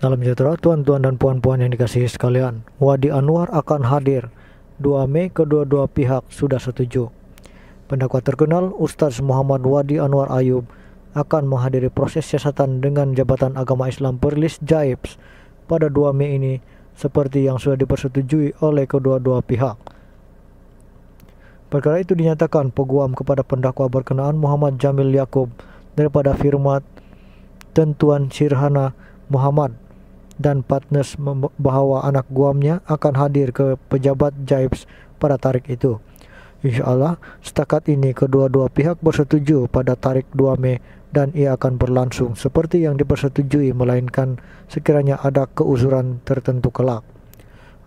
Dalam sejahtera tuan-tuan dan puan-puan yang dikasihi sekalian. Wadi Anwar akan hadir. 2 Mei kedua-dua pihak sudah setuju. Pendakwa terkenal Ustaz Muhammad Wadi Anwar Ayub akan menghadiri proses siasatan dengan Jabatan Agama Islam Perlis Jaibs pada 2 Mei ini seperti yang sudah dipersetujui oleh kedua-dua pihak. Perkara itu dinyatakan peguam kepada pendakwa berkenaan Muhammad Jamil Yakub daripada Firmat tentuan Sirhana Muhammad dan partners membawa anak guamnya akan hadir ke pejabat Jaibs pada tarik itu. Insya Allah, setakat ini kedua-dua pihak bersetuju pada tarik 2 Mei dan ia akan berlangsung seperti yang dipersetujui melainkan sekiranya ada keuzuran tertentu kelak.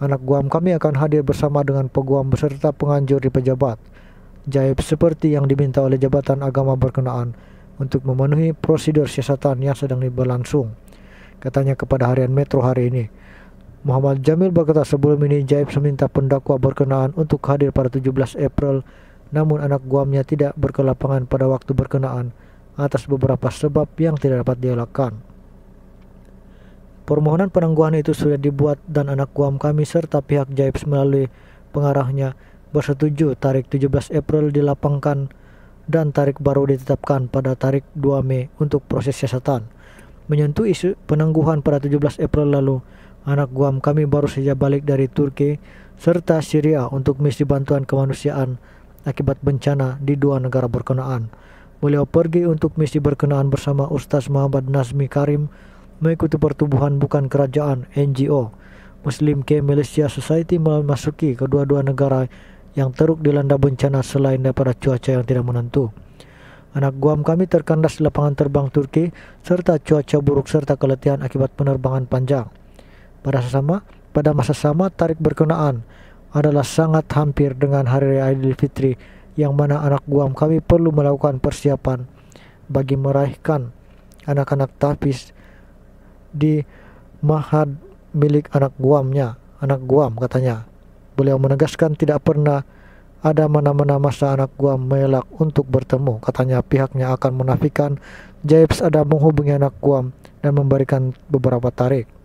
Anak Guam kami akan hadir bersama dengan peguam beserta penganjur di pejabat. Jaib seperti yang diminta oleh Jabatan Agama Berkenaan untuk memenuhi prosedur siasatan yang sedang berlangsung katanya kepada harian Metro hari ini. Muhammad Jamil berkata sebelum ini Jaib meminta pendakwa berkenaan untuk hadir pada 17 April, namun anak guamnya tidak berkelapangan pada waktu berkenaan atas beberapa sebab yang tidak dapat dielakkan. Permohonan penangguhan itu sudah dibuat dan anak Guam kami serta pihak Jaib melalui pengarahnya bersetuju tarik 17 April dilapangkan dan tarik baru ditetapkan pada tarik 2 Mei untuk proses siasatan menyentuh isu penangguhan pada 17 April lalu. Anak Guam kami baru saja balik dari Turki serta Syria untuk misi bantuan kemanusiaan akibat bencana di dua negara berkenaan. Beliau pergi untuk misi berkenaan bersama Ustaz Muhammad Nazmi Karim mengikuti pertumbuhan bukan kerajaan NGO. Muslim K Malaysia Society memasuki kedua-dua negara yang teruk dilanda bencana selain daripada cuaca yang tidak menentu. Anak Guam kami terkandas lapangan terbang Turki serta cuaca buruk serta keletihan akibat penerbangan panjang. Pada sama, pada masa sama tarik berkenaan adalah sangat hampir dengan hari raya Idul Fitri yang mana anak Guam kami perlu melakukan persiapan bagi meraihkan anak-anak tapis di mahad milik anak Guamnya, anak Guam katanya. Beliau menegaskan tidak pernah ada mana-mana masa anak gua melak untuk bertemu. Katanya pihaknya akan menafikan. James ada menghubungi anak gua dan memberikan beberapa tarik.